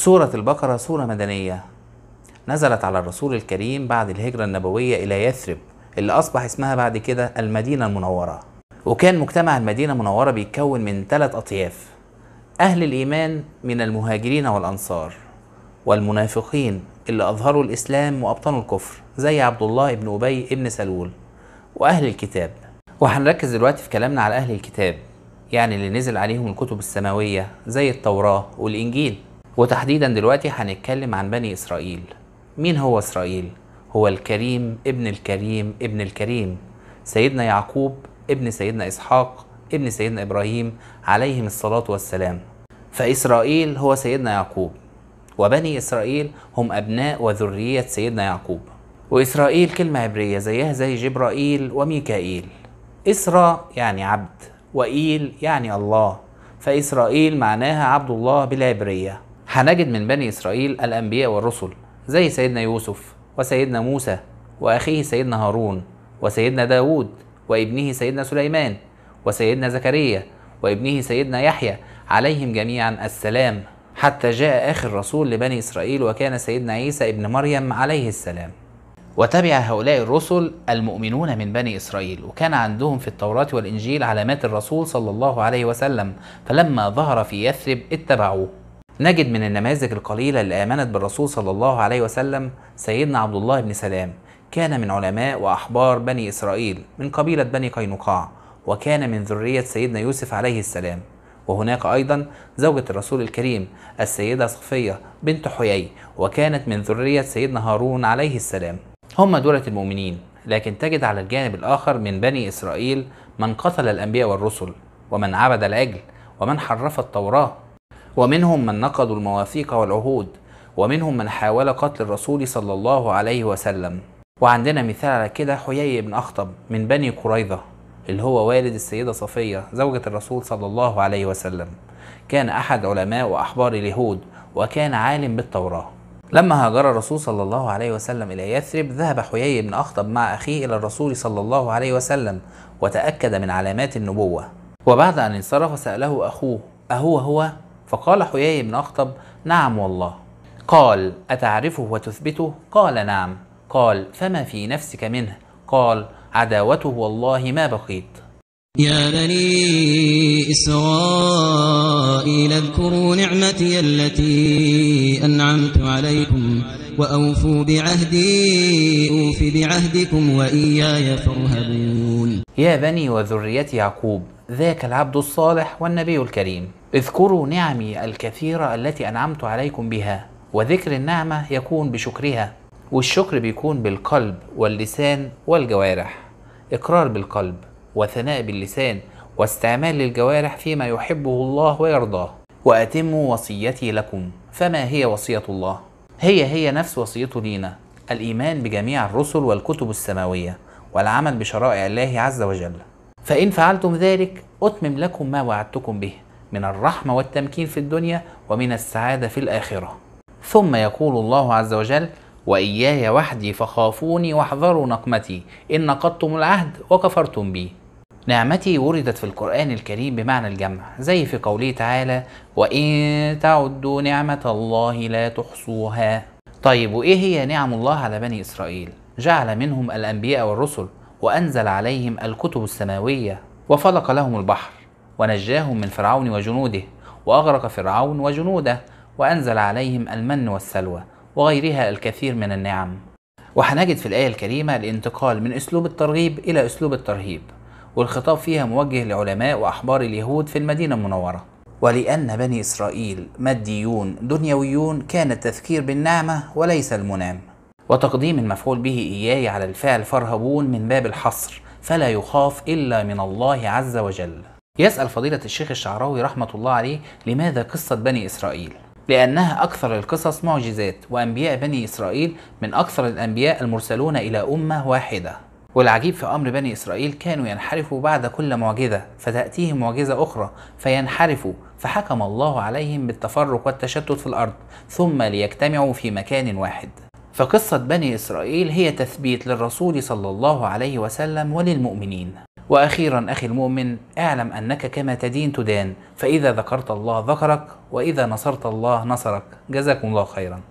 سورة البقرة سورة مدنية نزلت على الرسول الكريم بعد الهجرة النبوية إلى يثرب اللي أصبح اسمها بعد كده المدينة المنورة وكان مجتمع المدينة المنورة بيتكون من ثلاث أطياف أهل الإيمان من المهاجرين والأنصار والمنافقين اللي أظهروا الإسلام وأبطنوا الكفر زي عبد الله بن أبي بن سلول وأهل الكتاب وهنركز دلوقتي في كلامنا على أهل الكتاب يعني اللي نزل عليهم الكتب السماوية زي التوراة والإنجيل وتحديدا دلوقتي هنتكلم عن بني إسرائيل مين هو إسرائيل؟ هو الكريم ابن الكريم ابن الكريم سيدنا يعقوب ابن سيدنا إسحاق ابن سيدنا إبراهيم عليهم الصلاة والسلام فإسرائيل هو سيدنا يعقوب وبني إسرائيل هم أبناء وذرية سيدنا يعقوب وإسرائيل كلمة عبرية زيها زي جبرائيل وميكائيل إسرا يعني عبد وإيل يعني الله فإسرائيل معناها عبد الله بالعبرية هنجد من بني إسرائيل الأنبياء والرسل زي سيدنا يوسف وسيدنا موسى وأخيه سيدنا هارون وسيدنا داود وابنه سيدنا سليمان وسيدنا زكريا وابنه سيدنا يحيى عليهم جميعا السلام حتى جاء آخر رسول لبني إسرائيل وكان سيدنا عيسى ابن مريم عليه السلام وتبع هؤلاء الرسل المؤمنون من بني إسرائيل وكان عندهم في التوراة والإنجيل علامات الرسول صلى الله عليه وسلم فلما ظهر في يثرب اتبعوه نجد من النماذج القليلة اللي آمنت بالرسول صلى الله عليه وسلم سيدنا عبد الله بن سلام كان من علماء وأحبار بني إسرائيل من قبيلة بني قينقاع وكان من ذرية سيدنا يوسف عليه السلام وهناك أيضا زوجة الرسول الكريم السيدة صفية بنت حيي وكانت من ذرية سيدنا هارون عليه السلام هم دولة المؤمنين لكن تجد على الجانب الآخر من بني إسرائيل من قتل الأنبياء والرسل ومن عبد العجل ومن حرف التوراة ومنهم من نقضوا المواثيق والعهود ومنهم من حاول قتل الرسول صلى الله عليه وسلم وعندنا مثال على كده حيي بن أخطب من بني قريظة اللي هو والد السيدة صفية زوجة الرسول صلى الله عليه وسلم كان أحد علماء وأحبار اليهود وكان عالم بالتوراة لما هاجر الرسول صلى الله عليه وسلم إلى يثرب ذهب حيي بن أخطب مع أخيه إلى الرسول صلى الله عليه وسلم وتأكد من علامات النبوة وبعد أن انصرف سأله أخوه أهو هو فقال حيي بن أخطب نعم والله قال أتعرفه وتثبته قال نعم قال فما في نفسك منه قال عداوته والله ما بقيت يا بني إسرائيل اذكروا نعمتي التي أنعمت عليكم وأوفوا بعهدي أوف بعهدكم وإياي فارهبون يا بني وذرية يعقوب ذاك العبد الصالح والنبي الكريم اذكروا نعمي الكثيرة التي أنعمت عليكم بها وذكر النعمة يكون بشكرها والشكر بيكون بالقلب واللسان والجوارح إقرار بالقلب وثناء باللسان واستعمال للجوارح فيما يحبه الله ويرضاه وأتموا وصيتي لكم فما هي وصية الله؟ هي هي نفس وصيته لينا الإيمان بجميع الرسل والكتب السماوية والعمل بشرائع الله عز وجل فإن فعلتم ذلك أتمم لكم ما وعدتكم به من الرحمة والتمكين في الدنيا ومن السعادة في الآخرة ثم يقول الله عز وجل وإياي وحدي فخافوني واحذروا نقمتي إن نقضتم العهد وكفرتم بي نعمتي وردت في القرآن الكريم بمعنى الجمع زي في قوله تعالى وإن تعدوا نعمة الله لا تحصوها طيب وإيه هي نعم الله على بني إسرائيل؟ جعل منهم الأنبياء والرسل وأنزل عليهم الكتب السماوية وفلق لهم البحر ونجاهم من فرعون وجنوده وأغرق فرعون وجنوده وأنزل عليهم المن والسلوى وغيرها الكثير من النعم وهنجد في الآية الكريمة الانتقال من أسلوب الترغيب إلى أسلوب الترهيب والخطاب فيها موجه لعلماء وأحبار اليهود في المدينة المنورة ولأن بني إسرائيل ماديون دنيويون كان التذكير بالنعمة وليس المنام وتقديم المفعول به إياي على الفعل فارهبون من باب الحصر فلا يخاف إلا من الله عز وجل يسأل فضيلة الشيخ الشعراوي رحمة الله عليه لماذا قصة بني إسرائيل لأنها أكثر القصص معجزات وأنبياء بني إسرائيل من أكثر الأنبياء المرسلون إلى أمة واحدة والعجيب في أمر بني إسرائيل كانوا ينحرفوا بعد كل معجزة فتأتيهم معجزة أخرى فينحرفوا فحكم الله عليهم بالتفرق والتشتت في الأرض ثم ليجتمعوا في مكان واحد فقصة بني إسرائيل هي تثبيت للرسول صلى الله عليه وسلم وللمؤمنين واخيرا اخي المؤمن اعلم انك كما تدين تدان فاذا ذكرت الله ذكرك واذا نصرت الله نصرك جزاكم الله خيرا